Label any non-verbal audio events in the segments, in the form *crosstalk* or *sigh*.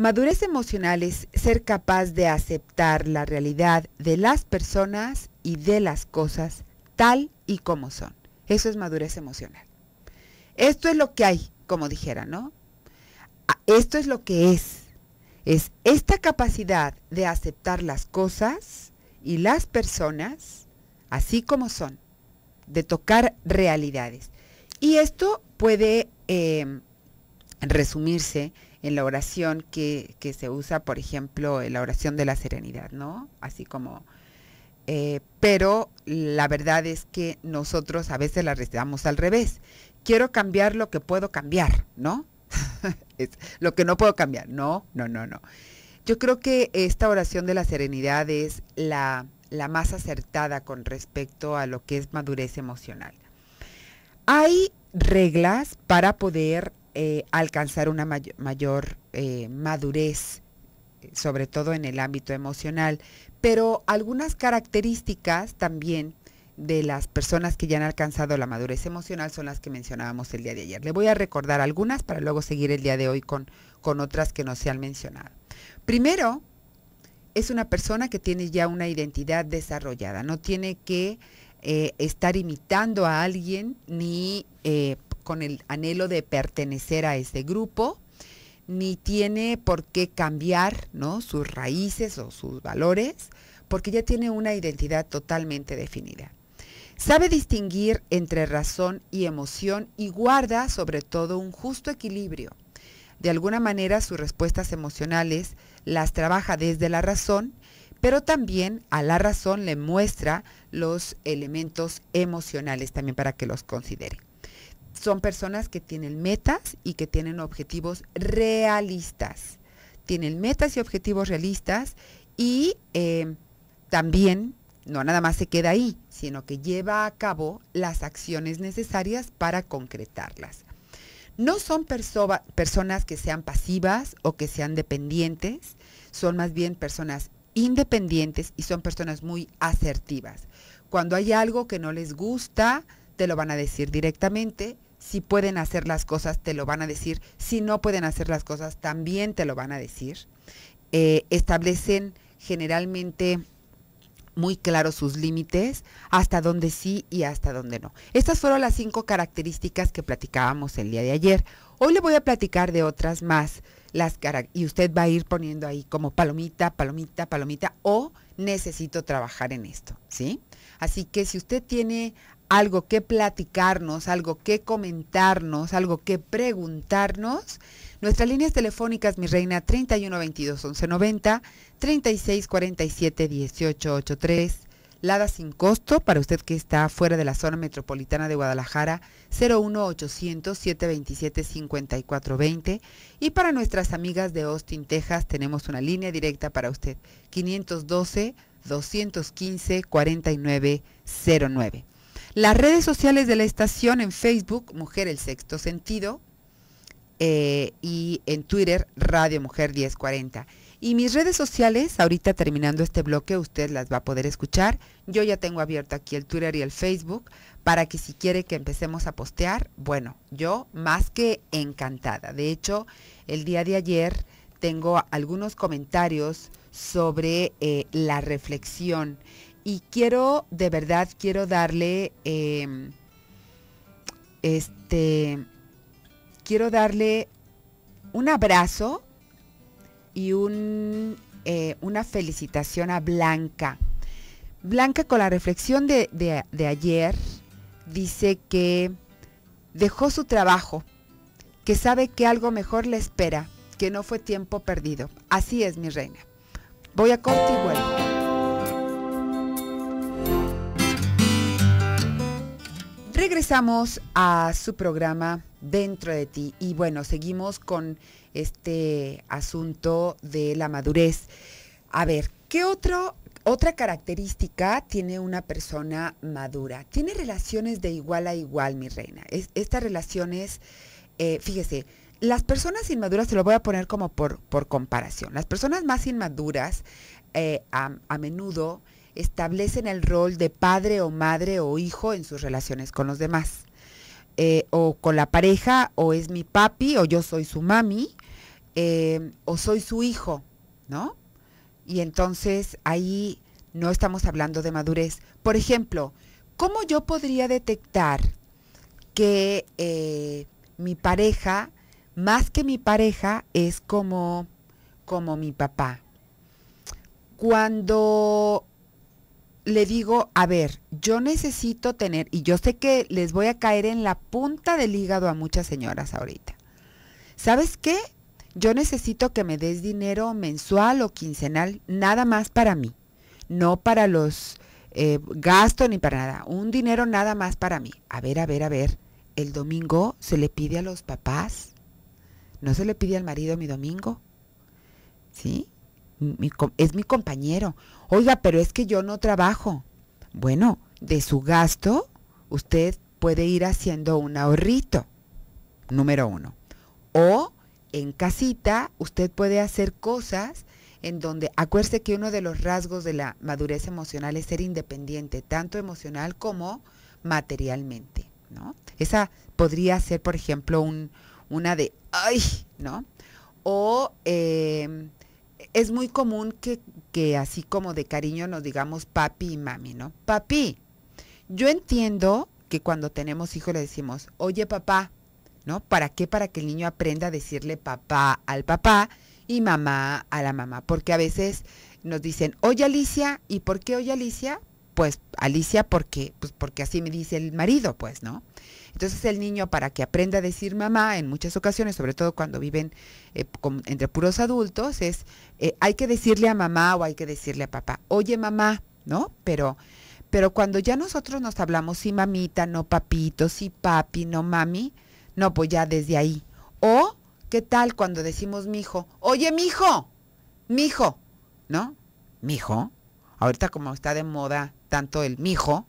Madurez emocional es ser capaz de aceptar la realidad de las personas y de las cosas tal y como son. Eso es madurez emocional. Esto es lo que hay, como dijera, ¿no? Ah, esto es lo que es. Es esta capacidad de aceptar las cosas y las personas así como son, de tocar realidades. Y esto puede eh, resumirse en la oración que, se usa, por ejemplo, en la oración de la serenidad, ¿no? Así como... Eh, pero la verdad es que nosotros a veces la recitamos al revés. Quiero cambiar lo que puedo cambiar, ¿no? *laughs* es lo que no puedo cambiar. No, no, no, no. Yo creo que esta oración de la serenidad es la, la más acertada con respecto a lo que es madurez emocional. Hay reglas para poder eh, alcanzar una mayor eh, madurez, sobre todo en el ámbito emocional. Pero algunas características también de las personas que ya han alcanzado la madurez emocional son las que mencionábamos el día de ayer. Le voy a recordar algunas para luego seguir el día de hoy con, con otras que no se han mencionado. Primero, es una persona que tiene ya una identidad desarrollada, no tiene que eh, estar imitando a alguien ni con el anhelo de pertenecer a ese grupo, ni tiene por qué cambiar ¿no? sus raíces o sus valores, porque ya tiene una identidad totalmente definida. Sabe distinguir entre razón y emoción y guarda sobre todo un justo equilibrio. De alguna manera sus respuestas emocionales las trabaja desde la razón, pero también a la razón le muestra los elementos emocionales también para que los considere son personas que tienen metas y que tienen objetivos realistas. Tienen metas y objetivos realistas y eh, también no nada más se queda ahí, sino que lleva a cabo las acciones necesarias para concretarlas. No son personas que sean pasivas o que sean dependientes, son más bien personas independientes y son personas muy asertivas. Cuando hay algo que no les gusta, te lo van a decir directamente, si pueden hacer las cosas, te lo van a decir. Si no pueden hacer las cosas, también te lo van a decir. Eh, establecen generalmente muy claros sus límites, hasta dónde sí y hasta dónde no. Estas fueron las cinco características que platicábamos el día de ayer. Hoy le voy a platicar de otras más, las y usted va a ir poniendo ahí como palomita, palomita, palomita o necesito trabajar en esto, ¿sí? Así que si usted tiene algo que platicarnos, algo que comentarnos, algo que preguntarnos, nuestras líneas telefónicas, mi reina, 3122-1190, 3647-1883, Lada sin costo, para usted que está fuera de la zona metropolitana de Guadalajara, 01 800 727 5420 Y para nuestras amigas de Austin, Texas, tenemos una línea directa para usted, 512-215-4909. Las redes sociales de la estación en Facebook, Mujer El Sexto Sentido, eh, y en Twitter, Radio Mujer 1040. Y mis redes sociales, ahorita terminando este bloque, usted las va a poder escuchar. Yo ya tengo abierto aquí el Twitter y el Facebook para que si quiere que empecemos a postear, bueno, yo más que encantada. De hecho, el día de ayer tengo algunos comentarios sobre eh, la reflexión y quiero, de verdad, quiero darle, em, este, quiero darle un abrazo y un, eh, una felicitación a Blanca. Blanca con la reflexión de, ayer dice que dejó su trabajo, que sabe que algo mejor le espera, que no fue tiempo perdido. Así es, mi reina. Voy a corte y vuelvo. Regresamos a su programa Dentro de ti y bueno, seguimos con este asunto de la madurez. A ver, ¿qué otra característica tiene una persona madura? Tiene relaciones de igual a igual, mi reina. estas relaciones, eh, fíjese, las personas inmaduras, se lo voy a poner como por, comparación, las personas más inmaduras eh, a, a menudo establecen el rol de padre o madre o hijo en sus relaciones con los demás. Eh, o con la pareja, o es mi papi, o yo soy su mami, eh, o soy su hijo, ¿no? Y entonces ahí no estamos hablando de madurez. Por ejemplo, ¿cómo yo podría detectar que eh, mi pareja, más que mi pareja, es como, como mi papá? Cuando le digo, a ver, yo necesito tener, y yo sé que les voy a caer en la punta del hígado a muchas señoras ahorita. ¿Sabes qué? Yo necesito que me des dinero mensual o quincenal, nada más para mí, no para los eh, gastos ni para nada, un dinero nada más para mí. A ver, a ver, a ver, el domingo se le pide a los papás, no se le pide al marido mi domingo, ¿sí? es mi compañero. Oiga, pero es que yo no trabajo. Bueno, de su gasto, usted puede ir haciendo un ahorrito, número uno. O en casita, usted puede hacer cosas en donde acuérdese que uno de los rasgos de la madurez emocional es ser independiente, tanto emocional como materialmente, ¿no? Esa podría ser, por ejemplo, un, una de, ay, ¿no? O eh, es muy común que, así como de cariño nos digamos papi y mami, ¿no? Papi, yo entiendo que cuando tenemos hijos le decimos, oye papá, ¿no? ¿Para qué? Para que el niño aprenda a decirle papá al papá y mamá a la mamá. Porque a veces nos dicen, oye Alicia, ¿y por qué oye Alicia? pues Alicia porque, pues, porque así me dice el marido, pues, ¿no? Entonces el niño para que aprenda a decir mamá en muchas ocasiones, sobre todo cuando viven eh, entre puros adultos, es eh, hay que decirle a mamá o hay que decirle a papá, oye mamá, ¿no? Pero, pero cuando ya nosotros nos hablamos, sí mamita, no papito, sí papi, no mami, no, pues ya desde ahí. O, ¿qué tal cuando decimos mijo? Oye mijo, mijo, ¿no? Mijo. Ahorita como está de moda tanto el mijo,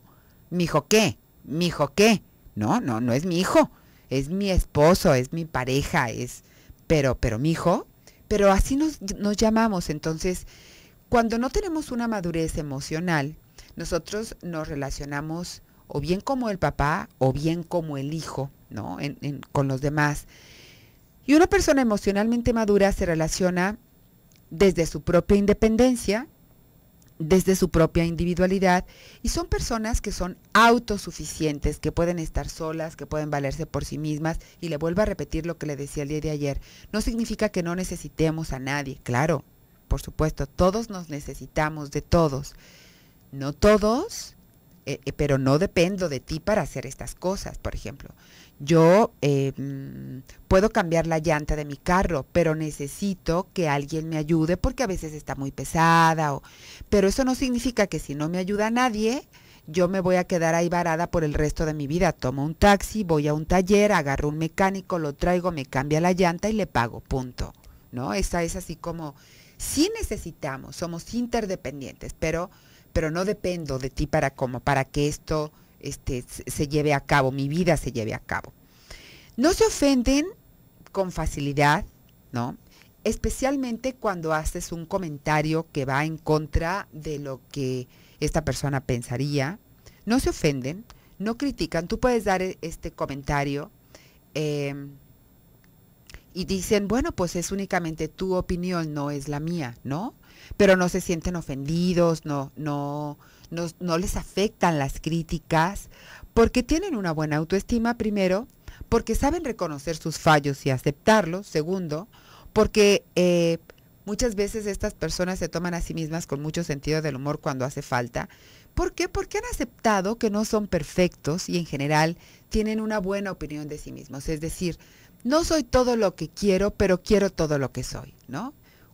hijo qué, hijo qué. No, no, no es mi hijo, es mi esposo, es mi pareja, es, pero, pero mi hijo, pero así nos, nos llamamos. Entonces, cuando no tenemos una madurez emocional, nosotros nos relacionamos o bien como el papá o bien como el hijo, ¿no? con los demás. Y una persona emocionalmente madura se relaciona desde su propia independencia, desde su propia individualidad y son personas que son autosuficientes, que pueden estar solas, que pueden valerse por sí mismas y le vuelvo a repetir lo que le decía el día de ayer, no significa que no necesitemos a nadie, claro, por supuesto, todos nos necesitamos de todos, no todos, eh, eh, pero no dependo de ti para hacer estas cosas, por ejemplo. Yo em, puedo cambiar la llanta de mi carro, pero necesito que alguien me ayude porque a veces está muy pesada. pero eso no significa que si no me ayuda nadie, yo me voy a quedar ahí varada por el resto de mi vida. Tomo un taxi, voy a un taller, agarro un mecánico, lo traigo, me cambia la llanta y le pago, punto. ¿No? Esa es así como, sí necesitamos, somos interdependientes, pero, pero no dependo de ti para, cómo, para que esto este, se lleve a cabo, mi vida se lleve a cabo. No se ofenden con facilidad, ¿no? Especialmente cuando haces un comentario que va en contra de lo que esta persona pensaría. No se ofenden, no critican. Tú puedes dar eh, este comentario em, y dicen, bueno, pues es únicamente tu opinión, no es la mía, ¿no? Pero no se sienten ofendidos, no, no, no, les afectan las críticas, porque tienen una buena autoestima, primero, porque saben reconocer sus fallos y aceptarlos, segundo, porque eh, muchas veces estas personas se toman a sí mismas con mucho sentido del humor cuando hace falta. ¿Por qué? Porque han aceptado que no son perfectos y en general tienen una buena opinión de sí mismos. Es decir, no soy todo lo que quiero, pero quiero todo lo que soy, ¿no?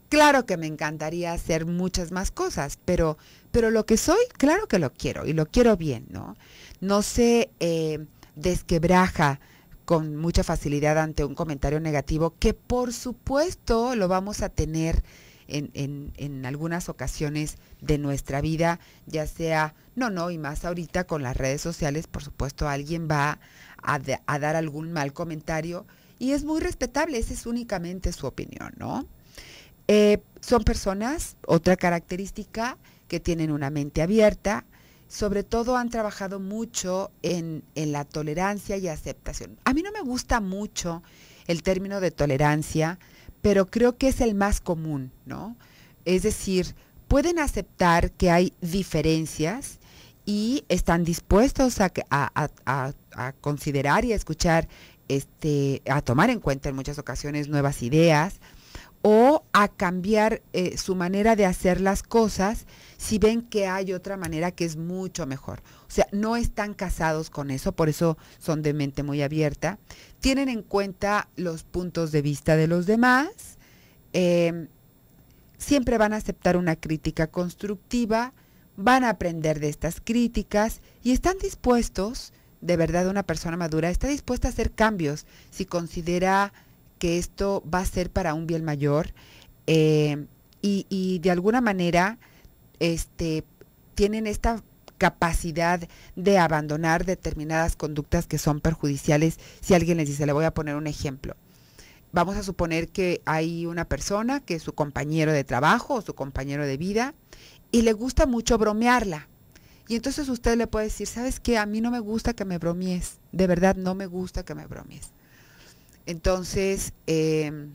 Claro que me encantaría hacer muchas más cosas, pero, pero lo que soy, claro que lo quiero y lo quiero bien, ¿no? No se eh, desquebraja con mucha facilidad ante un comentario negativo, que por supuesto lo vamos a tener en, algunas ocasiones de nuestra vida, ya sea, no, no, y más ahorita con las redes sociales, por supuesto, alguien va a, a dar algún mal comentario y es muy respetable, esa es únicamente su opinión, ¿no? Eh, son personas, otra característica, que tienen una mente abierta, sobre todo han trabajado mucho en, la tolerancia y aceptación. A mí no me gusta mucho el término de tolerancia, pero creo que es el más común, ¿no? Es decir, pueden aceptar que hay diferencias y están dispuestos a, a, considerar y a escuchar, este, a tomar en cuenta en muchas ocasiones nuevas ideas, o a cambiar eh, su manera de hacer las cosas si ven que hay otra manera que es mucho mejor. O sea, no están casados con eso, por eso son de mente muy abierta. Tienen en cuenta los puntos de vista de los demás. Em, siempre van a aceptar una crítica constructiva, van a aprender de estas críticas y están dispuestos, de verdad una persona madura, está dispuesta a hacer cambios si considera que esto va a ser para un bien mayor eh, y, de alguna manera este, tienen esta capacidad de abandonar determinadas conductas que son perjudiciales. Si alguien les dice, le voy a poner un ejemplo. Vamos a suponer que hay una persona que es su compañero de trabajo o su compañero de vida y le gusta mucho bromearla. Y entonces usted le puede decir, ¿sabes qué? A mí no me gusta que me bromies. De verdad, no me gusta que me bromees entonces, em,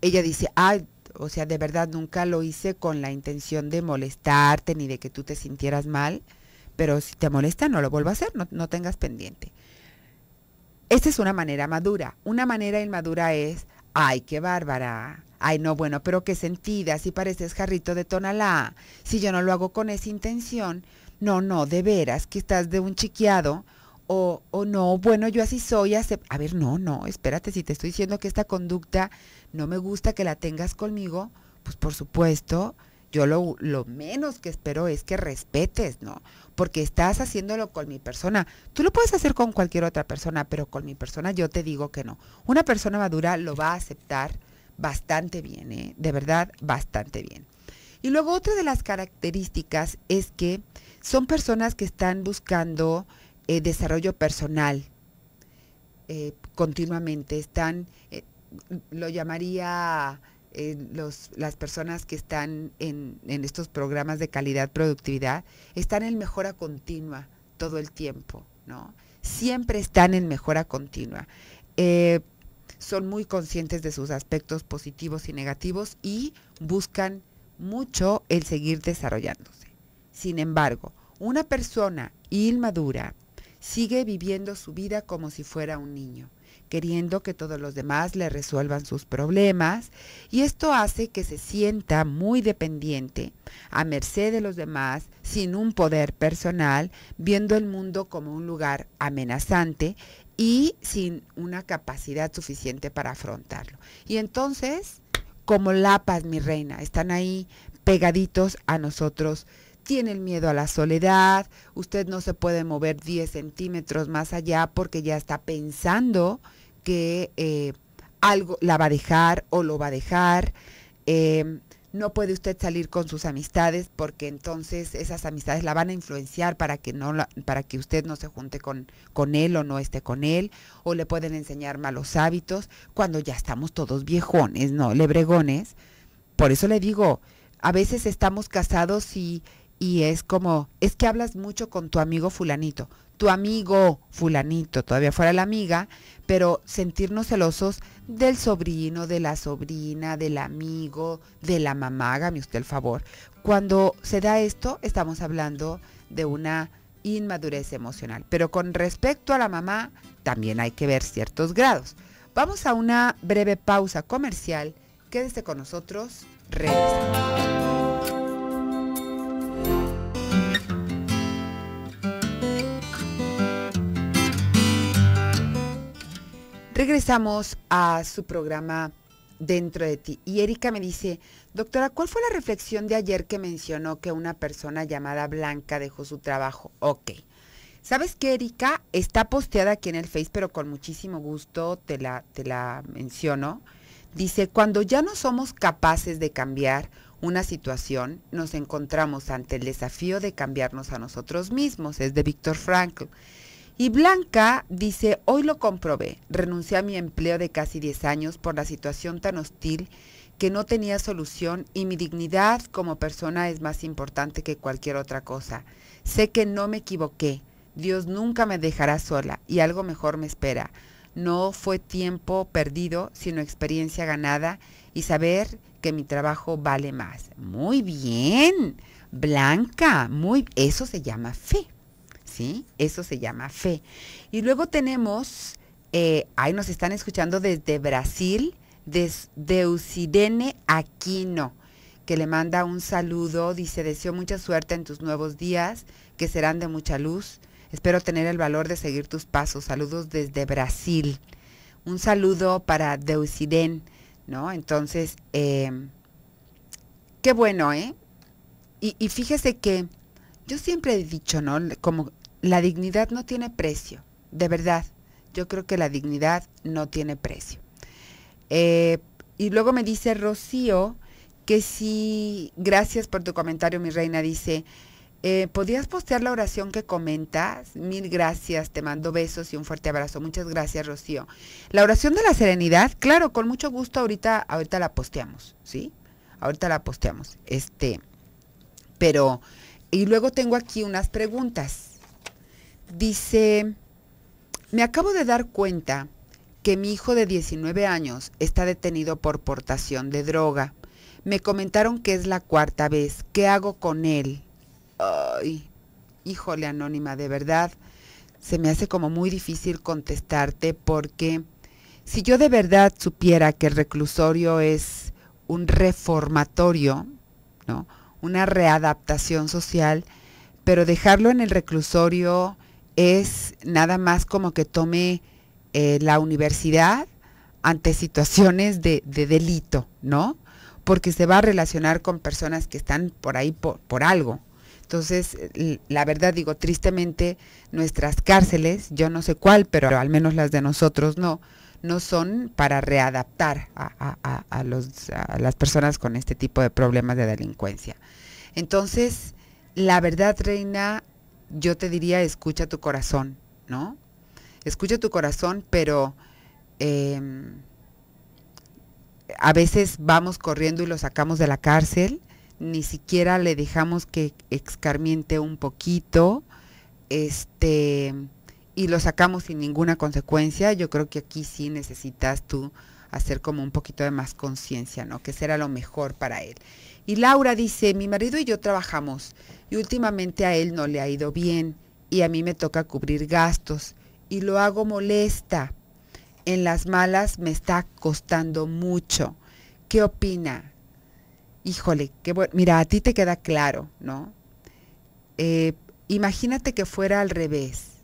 ella dice, ay, o sea, de verdad nunca lo hice con la intención de molestarte ni de que tú te sintieras mal, pero si te molesta no lo vuelvo a hacer, no, no tengas pendiente. Esta es una manera madura. Una manera inmadura es, ay, qué bárbara. Ay, no, bueno, pero qué sentida, si pareces jarrito de tonalá. Si yo no lo hago con esa intención, no, no, de veras, que estás de un chiquiado o, no, bueno, yo así soy, a ver, no, no, espérate, si te estoy diciendo que esta conducta no me gusta que la tengas conmigo, pues por supuesto, yo lo, lo, menos que espero es que respetes, ¿no? Porque estás haciéndolo con mi persona. Tú lo puedes hacer con cualquier otra persona, pero con mi persona yo te digo que no. Una persona madura lo va a aceptar bastante bien, ¿eh? De verdad, bastante bien. Y luego otra de las características es que son personas que están buscando eh, desarrollo personal eh, continuamente. Están, eh, lo llamaría los, las personas que están en, en estos programas de calidad, productividad, están en mejora continua todo el tiempo, ¿no? Siempre están en mejora continua. son muy conscientes de sus aspectos positivos y negativos y buscan mucho el seguir desarrollándose. Sin embargo, una persona inmadura sigue viviendo su vida como si fuera un niño, queriendo que todos los demás le resuelvan sus problemas y esto hace que se sienta muy dependiente, a merced de los demás, sin un poder personal, viendo el mundo como un lugar amenazante y sin una capacidad suficiente para afrontarlo. Y entonces, como lapas, mi reina, están ahí pegaditos a nosotros tiene el miedo a la soledad, usted no se puede mover 10 centímetros más allá porque ya está pensando que eh, algo la va a dejar o lo va a dejar. Em, no puede usted salir con sus amistades porque entonces esas amistades la van a influenciar para que no para que usted no se junte con, con él o no esté con él o le pueden enseñar malos hábitos cuando ya estamos todos viejones, no lebregones. Por eso le digo, a veces estamos casados y y es como, es que hablas mucho con tu amigo fulanito, tu amigo fulanito, todavía fuera la amiga, pero sentirnos celosos del sobrino, de la sobrina, del amigo, de la mamá, hágame usted el favor. Cuando se da esto, estamos hablando de una inmadurez emocional. Pero con respecto a la mamá, también hay que ver ciertos grados. Vamos a una breve pausa comercial. Quédese con nosotros. Regresamos. Regresamos a su programa Dentro de ti. Y Erika me dice, doctora, ¿cuál fue la reflexión de ayer que mencionó que una persona llamada Blanca dejó su trabajo? Ok. ¿Sabes qué, Erika? Está posteada aquí en el Face, pero con muchísimo gusto te la, te la menciono. Dice, cuando ya no somos capaces de cambiar una situación, nos encontramos ante el desafío de cambiarnos a nosotros mismos. Es de Víctor Frankl. Y Blanca dice, hoy lo comprobé, renuncié a mi empleo de casi 10 años por la situación tan hostil que no tenía solución y mi dignidad como persona es más importante que cualquier otra cosa. Sé que no me equivoqué, Dios nunca me dejará sola y algo mejor me espera. No fue tiempo perdido, sino experiencia ganada y saber que mi trabajo vale más. Muy bien, Blanca, muy, eso se llama fe. ¿sí? Eso se llama fe. Y luego tenemos, eh, ahí nos están escuchando desde Brasil, desde Deusidene Aquino, que le manda un saludo, dice, deseo mucha suerte en tus nuevos días, que serán de mucha luz. Espero tener el valor de seguir tus pasos. Saludos desde Brasil. Un saludo para Deusidene ¿no? Entonces, eh, qué bueno, ¿eh? Y, y, fíjese que yo siempre he dicho, ¿no? Como la dignidad no tiene precio, de verdad. Yo creo que la dignidad no tiene precio. Eh, y luego me dice Rocío que sí, gracias por tu comentario, mi reina, dice, eh, ¿podías postear la oración que comentas? Mil gracias, te mando besos y un fuerte abrazo. Muchas gracias, Rocío. La oración de la serenidad, claro, con mucho gusto ahorita, ahorita la posteamos, ¿sí? Ahorita la posteamos. Este, pero, y luego tengo aquí unas preguntas. Dice, me acabo de dar cuenta que mi hijo de 19 años está detenido por portación de droga. Me comentaron que es la cuarta vez. ¿Qué hago con él? Ay, híjole anónima, de verdad, se me hace como muy difícil contestarte porque si yo de verdad supiera que el reclusorio es un reformatorio, ¿no? Una readaptación social, pero dejarlo en el reclusorio es nada más como que tome eh, la universidad ante situaciones de, delito, ¿no? Porque se va a relacionar con personas que están por ahí por, algo. Entonces, la verdad digo, tristemente, nuestras cárceles, yo no sé cuál, pero al menos las de nosotros no, no son para readaptar a, a, las personas con este tipo de problemas de delincuencia. Entonces, la verdad, Reina, yo te diría, escucha tu corazón, ¿no? Escucha tu corazón, pero em, a veces vamos corriendo y lo sacamos de la cárcel, ni siquiera le dejamos que excarmiente un poquito, este, y lo sacamos sin ninguna consecuencia. Yo creo que aquí sí necesitas tú hacer como un poquito de más conciencia, ¿no? Que será lo mejor para él. Y Laura dice, mi marido y yo trabajamos y últimamente a él no le ha ido bien y a mí me toca cubrir gastos y lo hago molesta. En las malas me está costando mucho. ¿Qué opina? Híjole, qué bueno. Mira, a ti te queda claro, ¿no? Eh, imagínate que fuera al revés,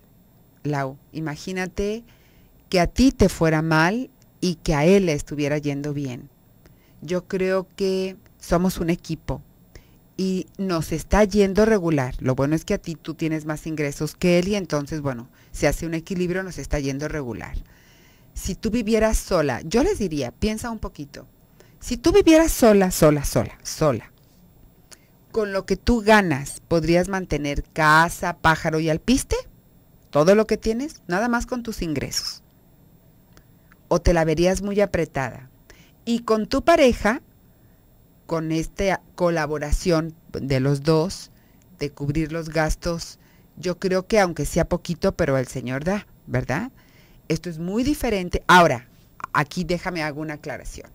Lau. Imagínate que a ti te fuera mal y que a él le estuviera yendo bien. Yo creo que somos un equipo y nos está yendo regular. Lo bueno es que a ti tú tienes más ingresos que él y entonces, bueno, se hace un equilibrio, nos está yendo regular. Si tú vivieras sola, yo les diría, piensa un poquito. Si tú vivieras sola, sola, sola, sola, con lo que tú ganas, ¿podrías mantener casa, pájaro y alpiste? Todo lo que tienes, nada más con tus ingresos. O te la verías muy apretada. Y con tu pareja, con esta colaboración de los dos, de cubrir los gastos, yo creo que aunque sea poquito, pero el Señor da, ¿verdad? Esto es muy diferente. Ahora, aquí déjame hago una aclaración.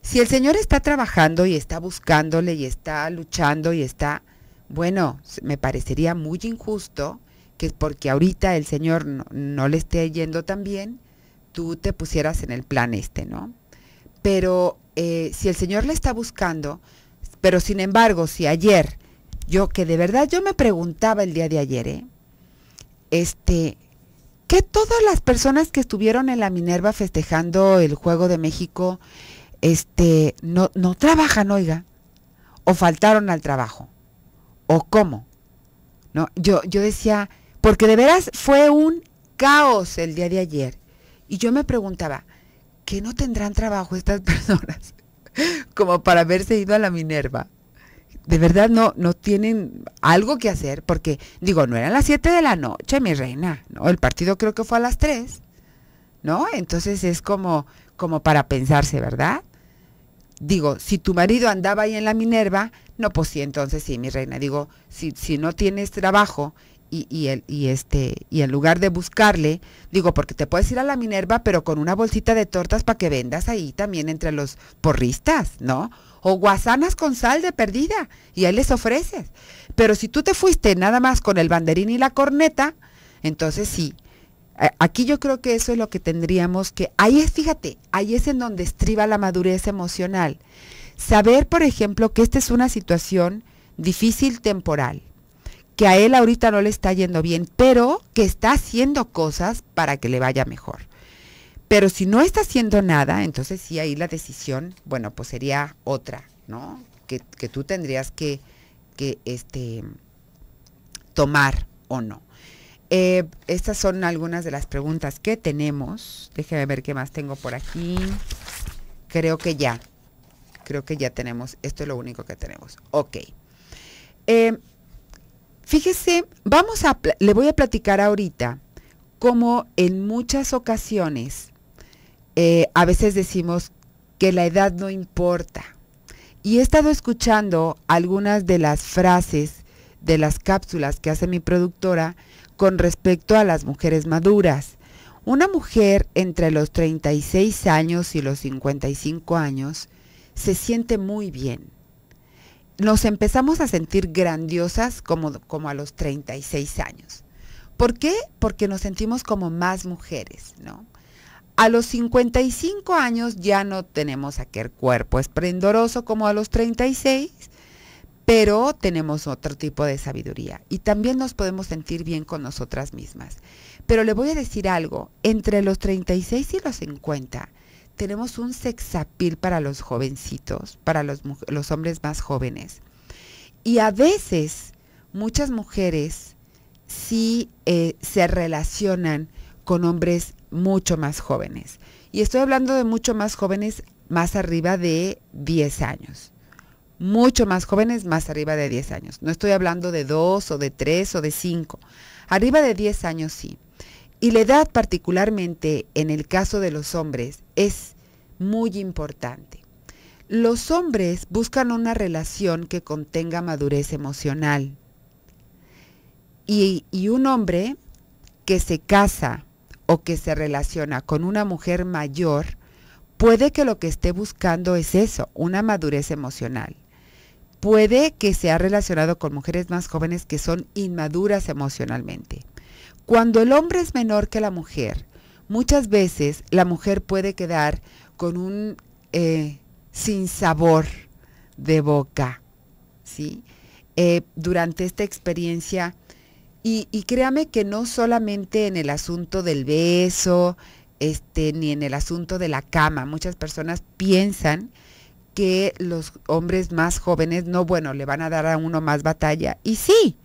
Si el Señor está trabajando y está buscándole y está luchando y está, bueno, me parecería muy injusto que porque ahorita el Señor no, no le esté yendo tan bien, tú te pusieras en el plan este, ¿no? pero eh, si el Señor le está buscando, pero sin embargo, si ayer, yo que de verdad yo me preguntaba el día de ayer, ¿eh? este, que todas las personas que estuvieron en la Minerva festejando el Juego de México, este, no, no trabajan, oiga, o faltaron al trabajo, o cómo, ¿no? Yo, yo decía, porque de veras fue un caos el día de ayer, y yo me preguntaba, que no tendrán trabajo estas *laughs* personas como para haberse ido a la Minerva. De verdad no, no tienen algo que hacer porque, digo, no eran las 7 de la noche, mi reina, ¿no? El partido creo que fue a las 3, ¿no? Entonces es como, como para pensarse, ¿verdad? Digo, si tu marido andaba ahí en la Minerva, no, pues sí, entonces sí, mi reina, digo, si, si no tienes trabajo y, y, el, y, este, y en lugar de buscarle, digo, porque te puedes ir a la Minerva, pero con una bolsita de tortas para que vendas ahí también entre los porristas, ¿no? O guasanas con sal de perdida, y ahí les ofreces. Pero si tú te fuiste nada más con el banderín y la corneta, entonces sí. Aquí yo creo que eso es lo que tendríamos que... Ahí es, fíjate, ahí es en donde estriba la madurez emocional. Saber, por ejemplo, que esta es una situación difícil temporal, que a él ahorita no le está yendo bien, pero que está haciendo cosas para que le vaya mejor. Pero si no está haciendo nada, entonces sí ahí la decisión, bueno, pues sería otra, ¿no? Que, tú tendrías que, que este, tomar o no. Eh, estas son algunas de las preguntas que tenemos. Déjeme ver qué más tengo por aquí. Creo que ya. Creo que ya tenemos. Esto es lo único que tenemos. Ok. Eh, Fíjese, vamos le voy a platicar ahorita cómo en muchas ocasiones eh, a veces decimos que la edad no importa. Y he estado escuchando algunas de las frases de las cápsulas que hace mi productora con respecto a las mujeres maduras. Una mujer entre los 36 años y los 55 años se siente muy bien nos empezamos a sentir grandiosas como, como a los 36 años. ¿Por qué? Porque nos sentimos como más mujeres, ¿no? A los 55 años ya no tenemos aquel cuerpo esplendoroso como a los 36, pero tenemos otro tipo de sabiduría y también nos podemos sentir bien con nosotras mismas. Pero le voy a decir algo, entre los 36 y los 50 tenemos un sexapil para los jovencitos, para los, hombres más jóvenes. Y a veces muchas mujeres sí eh, se relacionan con hombres mucho más jóvenes. Y estoy hablando de mucho más jóvenes más arriba de 10 años. Mucho más jóvenes más arriba de 10 años. No estoy hablando de 2 o de 3 o de 5. Arriba de 10 años sí. Y la edad particularmente en el caso de los hombres es muy importante. Los hombres buscan una relación que contenga madurez emocional. Y, un hombre que se casa o que se relaciona con una mujer mayor, puede que lo que esté buscando es eso, una madurez emocional. Puede que se ha relacionado con mujeres más jóvenes que son inmaduras emocionalmente. Cuando el hombre es menor que la mujer, muchas veces la mujer puede quedar con un eh, sinsabor de boca, ¿sí? Eh, durante esta experiencia. Y, y, créame que no solamente en el asunto del beso, este, ni en el asunto de la cama. Muchas personas piensan que los hombres más jóvenes, no, bueno, le van a dar a uno más batalla. Y sí,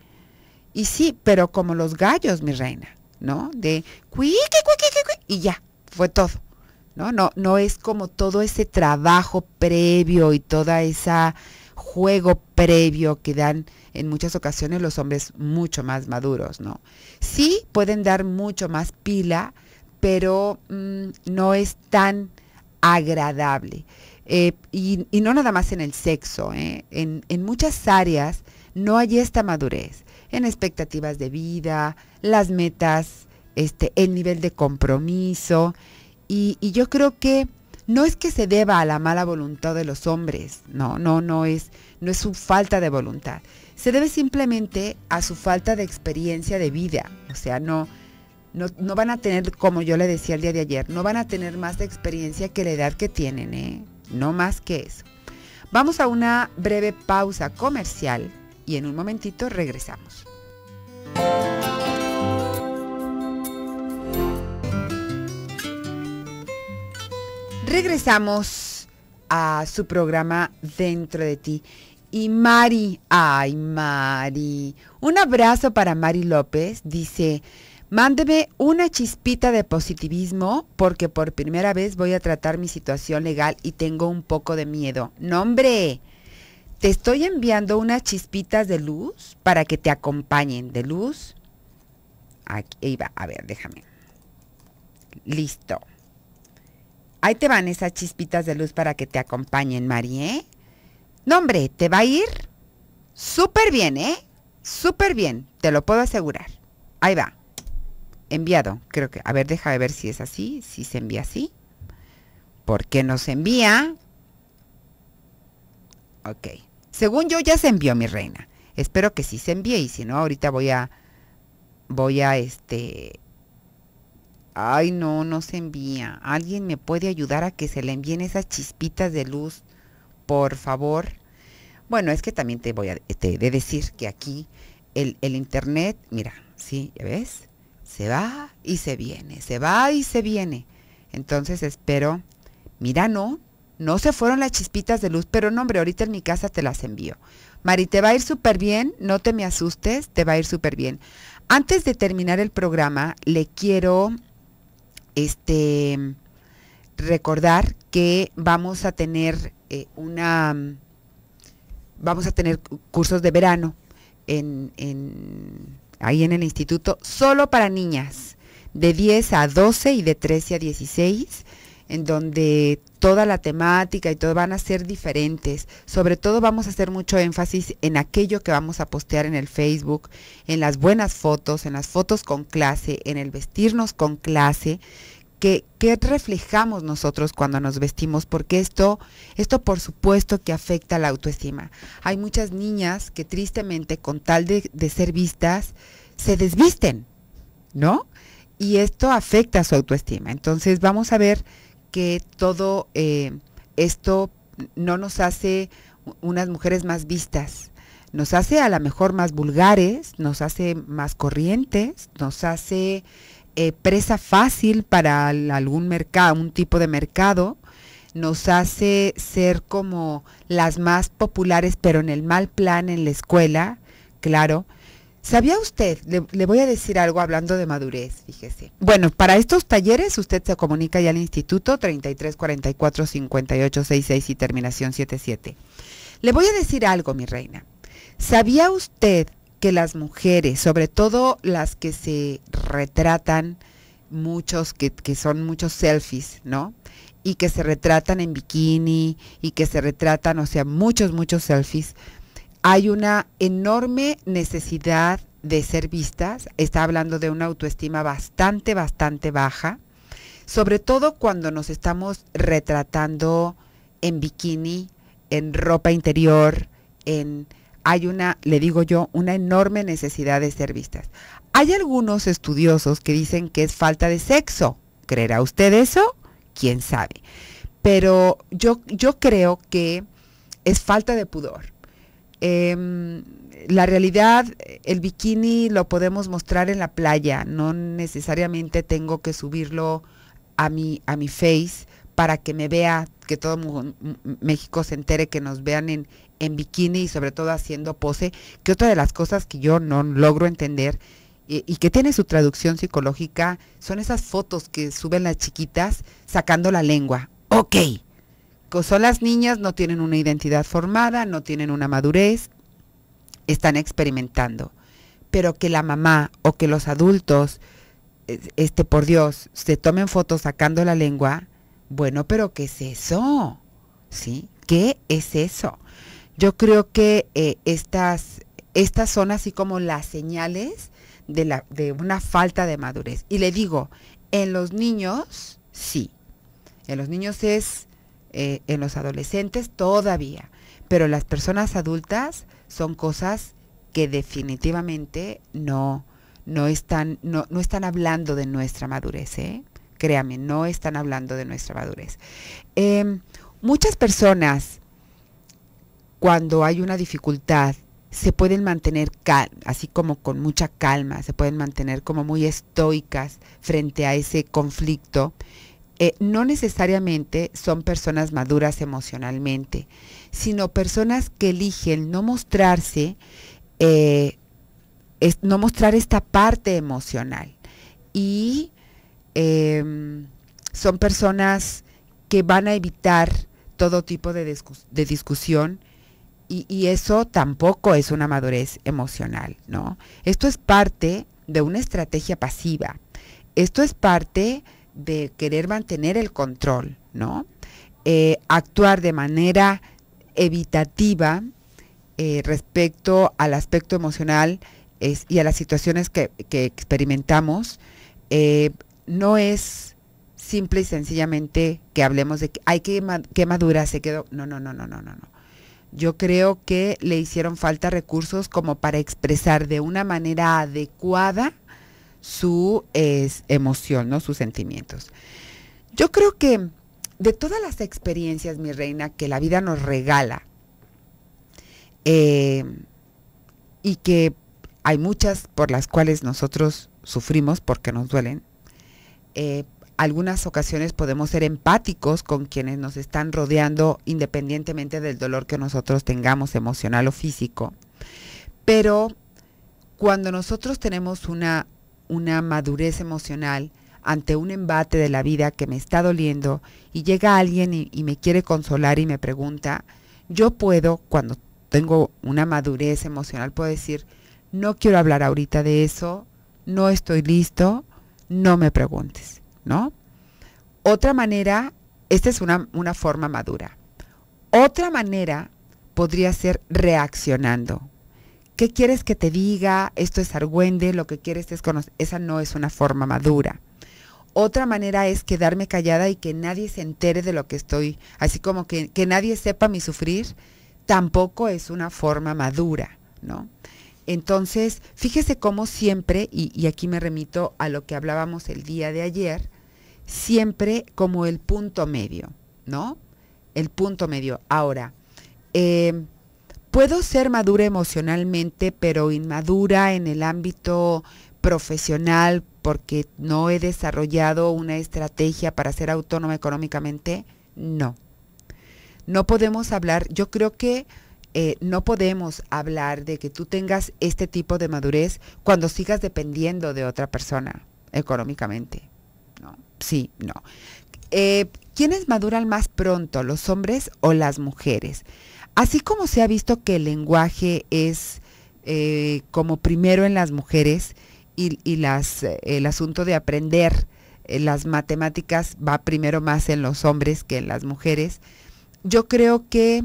y sí, pero como los gallos, mi reina, ¿no? De cuique, cuique, cuique, y ya, fue todo. ¿No? No, no es como todo ese trabajo previo y toda esa juego previo que dan en muchas ocasiones los hombres mucho más maduros, ¿no? Sí pueden dar mucho más pila, pero mm, no es tan agradable. Eh, y, no nada más en el sexo, ¿eh? en muchas áreas no hay esta madurez en expectativas de vida, las metas, este, el nivel de compromiso. Y, yo creo que no es que se deba a la mala voluntad de los hombres, no, no, no es, no es su falta de voluntad. Se debe simplemente a su falta de experiencia de vida. O sea, no, no, no, van a tener, como yo le decía el día de ayer, no van a tener más experiencia que la edad que tienen, ¿eh? No más que eso. Vamos a una breve pausa comercial y en un momentito regresamos. Regresamos a su programa Dentro de ti. Y Mari, ay Mari, un abrazo para Mari López, dice, mándeme una chispita de positivismo porque por primera vez voy a tratar mi situación legal y tengo un poco de miedo. Nombre te estoy enviando unas chispitas de luz para que te acompañen de luz. Ahí va, a ver, déjame. Listo. Ahí te van esas chispitas de luz para que te acompañen, Mari, ¿eh? No, hombre, te va a ir súper bien, ¿eh? Súper bien, te lo puedo asegurar. Ahí va. Enviado, creo que. A ver, déjame ver si es así, si se envía así. ¿Por qué no se envía? Ok. Según yo ya se envió mi reina. Espero que sí se envíe y si no ahorita voy a voy a este Ay, no, no se envía. ¿Alguien me puede ayudar a que se le envíen esas chispitas de luz? Por favor. Bueno, es que también te voy a te de decir que aquí el, el internet, mira, sí, ves? Se va y se viene, se va y se viene. Entonces espero, mira, no, no se fueron las chispitas de luz, pero no, hombre, ahorita en mi casa te las envío. Mari, te va a ir súper bien, no te me asustes, te va a ir súper bien. Antes de terminar el programa, le quiero este, recordar que vamos a tener eh, una vamos a tener cursos de verano en, en, ahí en el instituto, solo para niñas, de 10 a 12 y de 13 a 16 en donde toda la temática y todo van a ser diferentes. Sobre todo vamos a hacer mucho énfasis en aquello que vamos a postear en el Facebook, en las buenas fotos, en las fotos con clase, en el vestirnos con clase, que, reflejamos nosotros cuando nos vestimos, porque esto, esto por supuesto que afecta la autoestima. Hay muchas niñas que tristemente con tal de, de ser vistas, se desvisten, ¿no? Y esto afecta su autoestima. Entonces vamos a ver que todo eh, esto no nos hace unas mujeres más vistas, nos hace a lo mejor más vulgares, nos hace más corrientes, nos hace eh, presa fácil para algún mercado, un tipo de mercado, nos hace ser como las más populares, pero en el mal plan en la escuela, claro, ¿Sabía usted? Le, voy a decir algo hablando de madurez, fíjese. Bueno, para estos talleres usted se comunica ya al instituto 33 44 58 66 y terminación 77. Le voy a decir algo, mi reina. ¿Sabía usted que las mujeres, sobre todo las que se retratan, muchos que, que son muchos selfies, ¿no? Y que se retratan en bikini y que se retratan, o sea, muchos, muchos selfies, hay una enorme necesidad de ser vistas, está hablando de una autoestima bastante, bastante baja, sobre todo cuando nos estamos retratando en bikini, en ropa interior, en hay una, le digo yo, una enorme necesidad de ser vistas. Hay algunos estudiosos que dicen que es falta de sexo. ¿Creerá usted eso? ¿Quién sabe? Pero yo, yo creo que es falta de pudor Em, la realidad, el bikini lo podemos mostrar en la playa, no necesariamente tengo que subirlo a mi, a mi face para que me vea, que todo México se entere, que nos vean en, en bikini y sobre todo haciendo pose, que otra de las cosas que yo no logro entender y, y que tiene su traducción psicológica son esas fotos que suben las chiquitas sacando la lengua. Ok, son las niñas, no tienen una identidad formada, no tienen una madurez, están experimentando. Pero que la mamá o que los adultos, eh, este por Dios, se tomen fotos sacando la lengua, bueno, pero ¿qué es eso? ¿Sí? ¿Qué es eso? Yo creo que eh, estas, estas son así como las señales de, la, de una falta de madurez. Y le digo, en los niños, sí. En los niños es eh, en los adolescentes todavía, pero las personas adultas son cosas que definitivamente no, no, están, no, están hablando de nuestra madurez, ¿eh? créame, no están hablando de nuestra madurez. Em, muchas personas, cuando hay una dificultad, se pueden mantener cal así como con mucha calma, se pueden mantener como muy estoicas frente a ese conflicto eh, no necesariamente son personas maduras emocionalmente, sino personas que eligen no mostrarse, eh, no mostrar esta parte emocional. Y em, son personas que van a evitar todo tipo de, discusión y, y, eso tampoco es una madurez emocional, ¿no? Esto es parte de una estrategia pasiva. Esto es parte de querer mantener el control, ¿no? Eh, actuar de manera evitativa eh, respecto al aspecto emocional y a las situaciones que, experimentamos, eh, no es simple y sencillamente que hablemos de que, hay que se quedó. no, no, no, no, no, no. Yo creo que le hicieron falta recursos como para expresar de una manera adecuada su emoción, ¿no? Sus sentimientos. Yo creo que de todas las experiencias, mi reina, que la vida nos regala, eh, y que hay muchas por las cuales nosotros sufrimos porque nos duelen, eh, algunas ocasiones podemos ser empáticos con quienes nos están rodeando independientemente del dolor que nosotros tengamos, emocional o físico. Pero cuando nosotros tenemos una una madurez emocional ante un embate de la vida que me está doliendo y llega alguien y, me quiere consolar y me pregunta, yo puedo, cuando tengo una madurez emocional, puedo decir, no quiero hablar ahorita de eso, no estoy listo, no me preguntes, ¿no? Otra manera, esta es una, una forma madura. Otra manera podría ser reaccionando. ¿qué quieres que te diga? Esto es argüende, lo que quieres es conocer. Esa no es una forma madura. Otra manera es quedarme callada y que nadie se entere de lo que estoy, así como que, nadie sepa mi sufrir, tampoco es una forma madura, ¿no? Entonces, fíjese cómo siempre, y, aquí me remito a lo que hablábamos el día de ayer, siempre como el punto medio, ¿no? El punto medio. Ahora, eh, Puedo ser madura emocionalmente, pero inmadura en el ámbito profesional porque no he desarrollado una estrategia para ser autónoma económicamente. No. No podemos hablar, yo creo que eh, no podemos hablar de que tú tengas este tipo de madurez cuando sigas dependiendo de otra persona económicamente. No, sí, no. Eh, ¿Quiénes maduran más pronto, los hombres o las mujeres? Así como se ha visto que el lenguaje es eh, como primero en las mujeres y, eh, el asunto de aprender eh, las matemáticas va primero más en los hombres que en las mujeres, yo creo que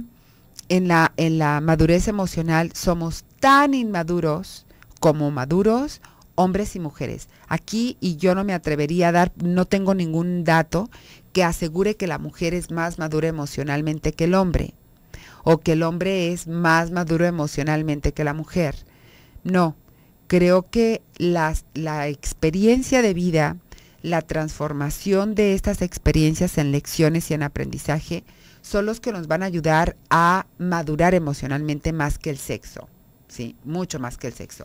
en la, en la madurez emocional somos tan inmaduros como maduros hombres y mujeres. Aquí, y yo no me atrevería a dar, no tengo ningún dato que asegure que la mujer es más madura emocionalmente que el hombre o que el hombre es más maduro emocionalmente que la mujer. No, creo que las, la experiencia de vida, la transformación de estas experiencias en lecciones y en aprendizaje son los que nos van a ayudar a madurar emocionalmente más que el sexo, ¿sí? Mucho más que el sexo.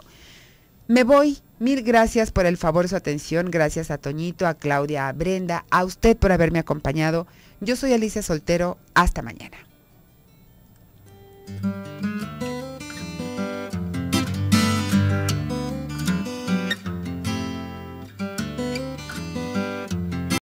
Me voy. Mil gracias por el favor de su atención. Gracias a Toñito, a Claudia, a Brenda, a usted por haberme acompañado. Yo soy Alicia Soltero. Hasta mañana. Música